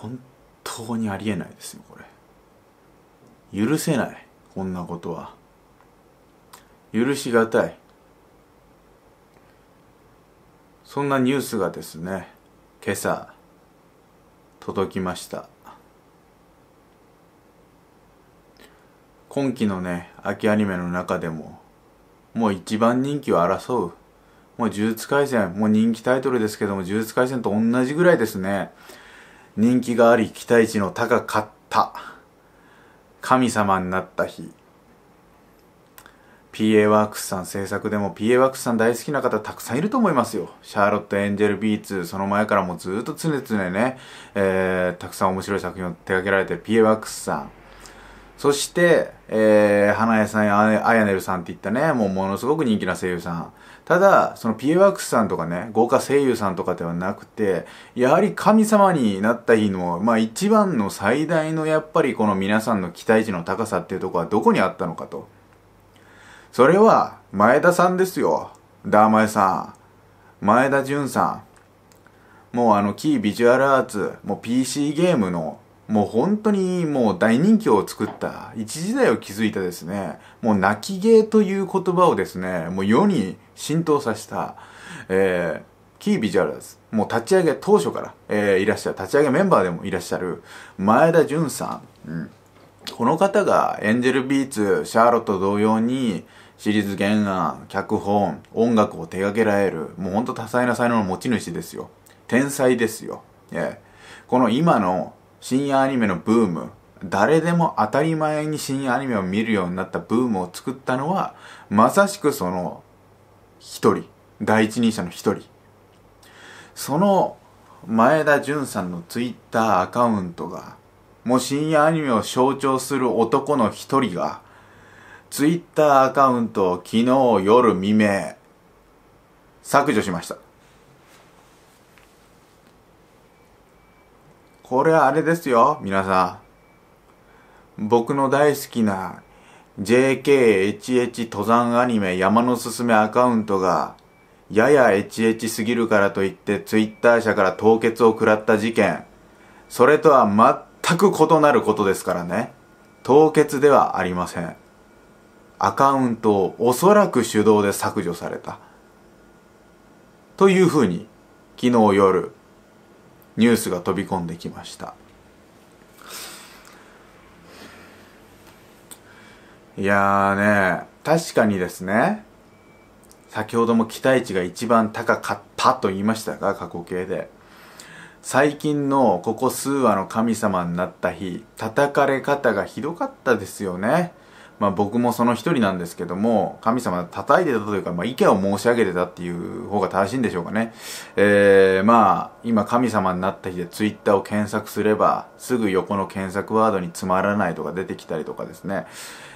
本当にありえないですよこれ許せないこんなことは許しがたいそんなニュースがですね今朝届きました今期のね秋アニメの中でももう一番人気を争うもう呪術廻戦もう人気タイトルですけども呪術廻戦と同じぐらいですね人気があり期待値の高かった神様になった日 PA ワークスさん制作でも PA ワークスさん大好きな方たくさんいると思いますよ。シャーロット・エンジェル・ビーツ、その前からもずっと常々ね、えー、たくさん面白い作品を手掛けられてる PA ワークスさん。そして、えー、花屋さんやあやねるさんっていったね、もうものすごく人気な声優さん。ただ、そのピエワークスさんとかね、豪華声優さんとかではなくて、やはり神様になった日の、まあ一番の最大のやっぱりこの皆さんの期待値の高さっていうとこはどこにあったのかと。それは、前田さんですよ。ダーマエさん。前田純さん。もうあの、キービジュアルアーツ、もう PC ゲームのもう本当にもう大人気を作った、一時代を築いたですね、もう泣き芸という言葉をですね、もう世に浸透させた、えー、キービジュアルズ、もう立ち上げ当初から、えー、いらっしゃる、立ち上げメンバーでもいらっしゃる、前田純さん。うん、この方がエンジェルビーツ、シャーロット同様に、シリーズ原案、脚本、音楽を手掛けられる、もう本当多彩な才能の持ち主ですよ。天才ですよ。えー、この今の深夜アニメのブーム誰でも当たり前に深夜アニメを見るようになったブームを作ったのはまさしくその一人第一人者の一人その前田純さんのツイッターアカウントがもう深夜アニメを象徴する男の一人がツイッターアカウントを昨日夜未明削除しましたこれはあれですよ、皆さん。僕の大好きな JKHH 登山アニメ山のすすめアカウントがやや HH すぎるからといってツイッター社から凍結を食らった事件。それとは全く異なることですからね。凍結ではありません。アカウントをおそらく手動で削除された。というふうに、昨日夜、ニュースが飛び込んできましたいやーね確かにですね先ほども期待値が一番高かったと言いましたが過去形で最近のここ数話の神様になった日叩かれ方がひどかったですよねまあ、僕もその一人なんですけども、神様叩いてたというか、まあ、意見を申し上げてたっていう方が正しいんでしょうかね。えー、まあ、今神様になった日でツイッターを検索すれば、すぐ横の検索ワードにつまらないとか出てきたりとかですね。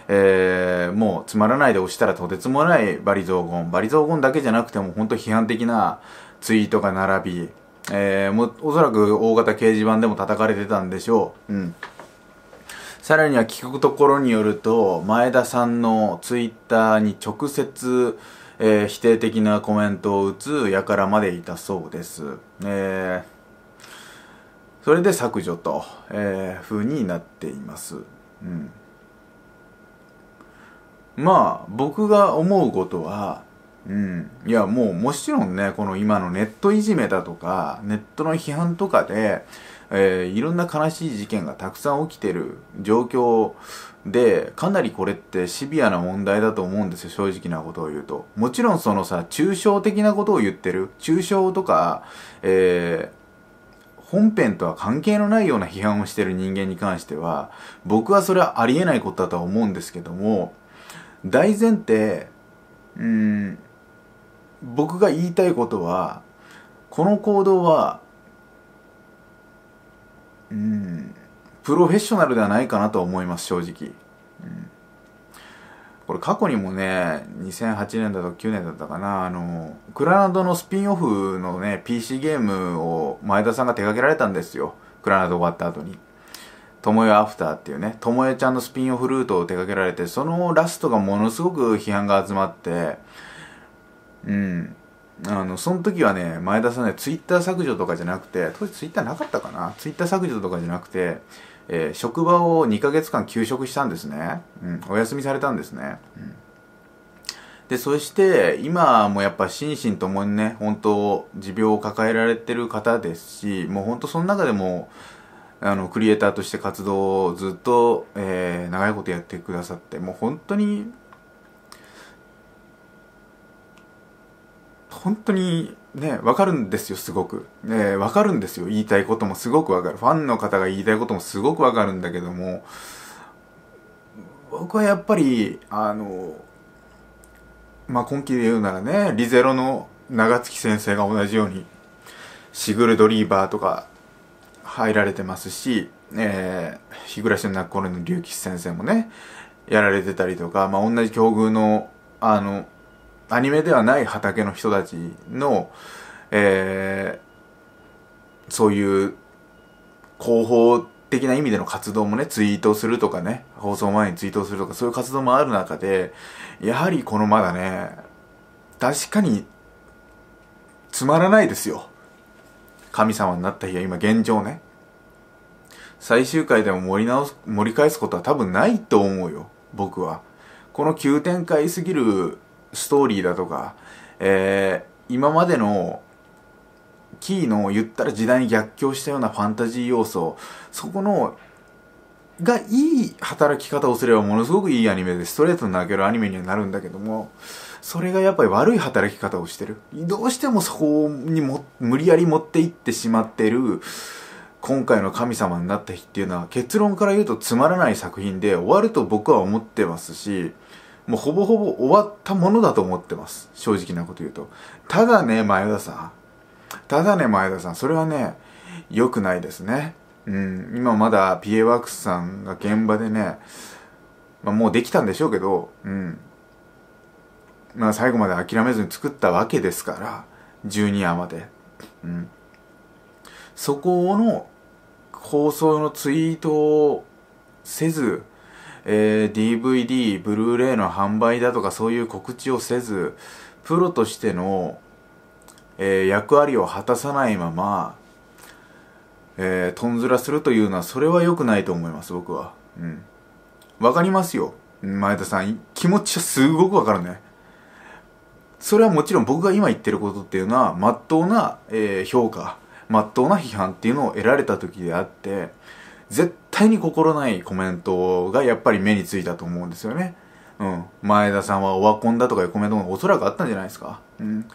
えー、もうつまらないで押したらとてつもないバリ雑言。バリ雑言だけじゃなくても本当批判的なツイートが並び、えー、もおそらく大型掲示板でも叩かれてたんでしょう。うん。さらには聞くところによると、前田さんのツイッターに直接、えー、否定的なコメントを打つ輩までいたそうです。えー、それで削除と、えー、風になっています。うん。まあ、僕が思うことは、うん。いや、もうもちろんね、この今のネットいじめだとか、ネットの批判とかで、えー、いろんな悲しい事件がたくさん起きてる状況で、かなりこれってシビアな問題だと思うんですよ、正直なことを言うと。もちろんそのさ、抽象的なことを言ってる、抽象とか、えー、本編とは関係のないような批判をしてる人間に関しては、僕はそれはありえないことだとは思うんですけども、大前提、うん、僕が言いたいことは、この行動はうんプロフェッショナルではないかなと思います正直、うん、これ過去にもね2008年だと9年だったかなあのクラナドのスピンオフのね PC ゲームを前田さんが手掛けられたんですよクラナド終わった後に「ともえアフター」っていうねともえちゃんのスピンオフルートを手掛けられてそのラストがものすごく批判が集まってうんあのその時はね前田さんねツイッター削除とかじゃなくて当時ツイッターなかったかなツイッター削除とかじゃなくて、えー、職場を2ヶ月間休職したんですね、うん、お休みされたんですね、うん、でそして今もやっぱ心身ともにね本当持病を抱えられてる方ですしもう本当その中でもあのクリエイターとして活動をずっと、えー、長いことやってくださってもう本当に本当にね、わかるんですよ、すごく。ね、わかるんですよ。言いたいこともすごくわかる。ファンの方が言いたいこともすごくわかるんだけども、僕はやっぱり、あの、まあ、今季で言うならね、リゼロの長月先生が同じように、シグルドリーバーとか入られてますし、えー、日暮らしの泣く頃の龍吉先生もね、やられてたりとか、まあ、同じ境遇の、あの、アニメではない畑の人たちの、えー、そういう広報的な意味での活動もね、ツイートするとかね、放送前にツイートするとか、そういう活動もある中で、やはりこのまだね、確かに、つまらないですよ。神様になった日は今現状ね。最終回でも盛り直す、盛り返すことは多分ないと思うよ。僕は。この急展開すぎるストーリーだとか、えー、今までのキーの言ったら時代に逆境したようなファンタジー要素そこのがいい働き方をすればものすごくいいアニメでストレートに泣けるアニメにはなるんだけどもそれがやっぱり悪い働き方をしてるどうしてもそこにも無理やり持っていってしまってる今回の神様になった日っていうのは結論から言うとつまらない作品で終わると僕は思ってますしもうほぼほぼ終わったものだと思ってます。正直なこと言うと。ただね、前田さん。ただね、前田さん。それはね、良くないですね。うん、今まだ PA ワークスさんが現場でね、まあ、もうできたんでしょうけど、うん。まあ最後まで諦めずに作ったわけですから、12話まで。うん。そこの放送のツイートをせず、えー、DVD、ブルーレイの販売だとかそういう告知をせず、プロとしての、えー、役割を果たさないまま、えー、トンズラするというのは、それは良くないと思います、僕は。うん。わかりますよ。前田さん、気持ちはすごくわかるね。それはもちろん僕が今言ってることっていうのは、まっとうな、えー、評価、まっとうな批判っていうのを得られた時であって、絶対に心ないコメントがやっぱり目についたと思うんですよね。うん。前田さんはオワコンだとかいうコメントもおそらくあったんじゃないですか。うん。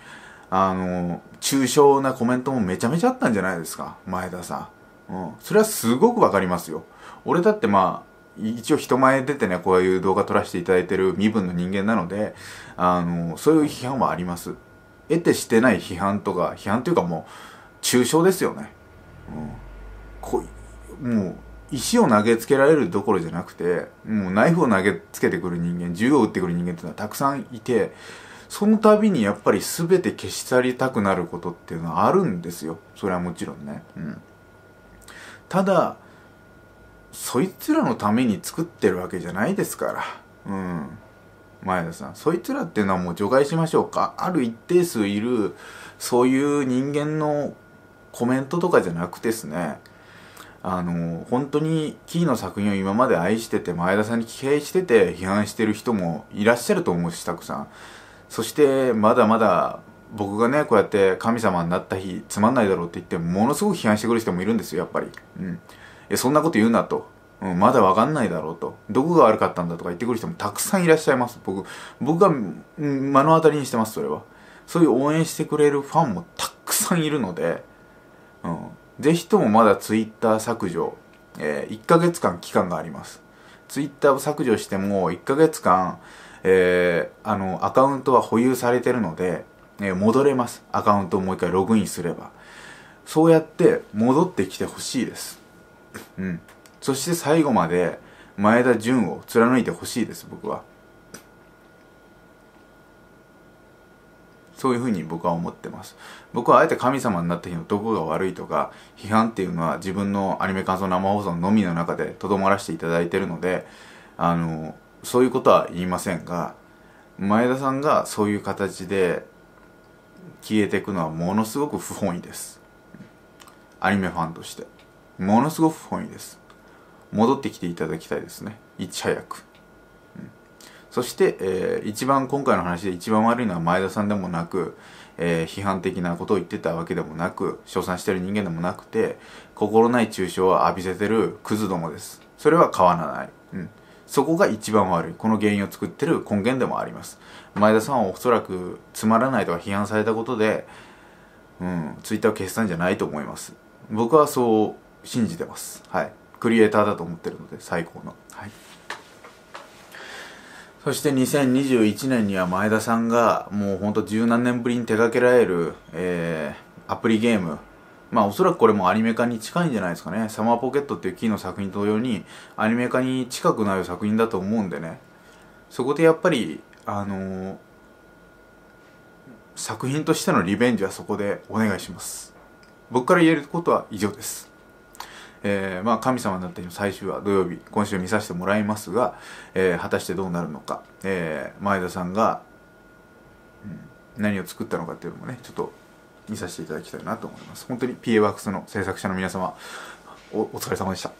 あの、抽象なコメントもめちゃめちゃあったんじゃないですか。前田さん。うん。それはすごくわかりますよ。俺だってまあ、一応人前出てね、こういう動画撮らせていただいてる身分の人間なので、あの、そういう批判はあります。得てしてない批判とか、批判というかもう、抽象ですよね。うん。こう、もう、石を投げつけられるどころじゃなくてもうナイフを投げつけてくる人間銃を撃ってくる人間っていうのはたくさんいてその度にやっぱり全て消し去りたくなることっていうのはあるんですよそれはもちろんね、うん、ただそいつらのために作ってるわけじゃないですからうん前田さんそいつらっていうのはもう除外しましょうかある一定数いるそういう人間のコメントとかじゃなくてですねあの本当にキーの作品を今まで愛してて前田さんに敬遠してて批判してる人もいらっしゃると思うしたくさんそしてまだまだ僕がねこうやって神様になった日つまんないだろうって言ってものすごく批判してくる人もいるんですよやっぱり、うん、そんなこと言うなと、うん、まだわかんないだろうとどこが悪かったんだとか言ってくる人もたくさんいらっしゃいます僕僕が、うん、目の当たりにしてますそれはそういう応援してくれるファンもたくさんいるので、うん、ぜひともまだツイッター削除、えー、1ヶ月間期間があります。Twitter を削除しても1ヶ月間、えー、あの、アカウントは保有されてるので、えー、戻れます。アカウントをもう一回ログインすれば。そうやって戻ってきてほしいです。うん。そして最後まで前田純を貫いてほしいです、僕は。そういうふうに僕は思ってます僕はあえて神様になった日のどこが悪いとか批判っていうのは自分のアニメ感想生放送のみの中でとどまらせていただいてるのであのそういうことは言いませんが前田さんがそういう形で消えていくのはものすごく不本意ですアニメファンとしてものすごく不本意です戻ってきていただきたいですねいち早くそして、えー、一番今回の話で一番悪いのは前田さんでもなく、えー、批判的なことを言ってたわけでもなく、称賛してる人間でもなくて、心ない抽象を浴びせてるクズどもです。それは変わらない。うん。そこが一番悪い。この原因を作ってる根源でもあります。前田さんはおそらくつまらないとか批判されたことで、うん、ツイッターを消したんじゃないと思います。僕はそう信じてます。はい。クリエイターだと思ってるので、最高の。はい。そして2021年には前田さんがもうほんと十何年ぶりに手掛けられる、えー、アプリゲームまあおそらくこれもアニメ化に近いんじゃないですかね。サマーポケットっていうキーの作品と同様にアニメ化に近くなる作品だと思うんでね。そこでやっぱり、あのー、作品としてのリベンジはそこでお願いします。僕から言えることは以上です。えー、まあ神様なっての最終は土曜日、今週見させてもらいますが、えー、果たしてどうなるのか、えー、前田さんが、うん、何を作ったのかっていうのもね、ちょっと見させていただきたいなと思います。本当に PA ワークスの制作者の皆様、おお疲れ様でした。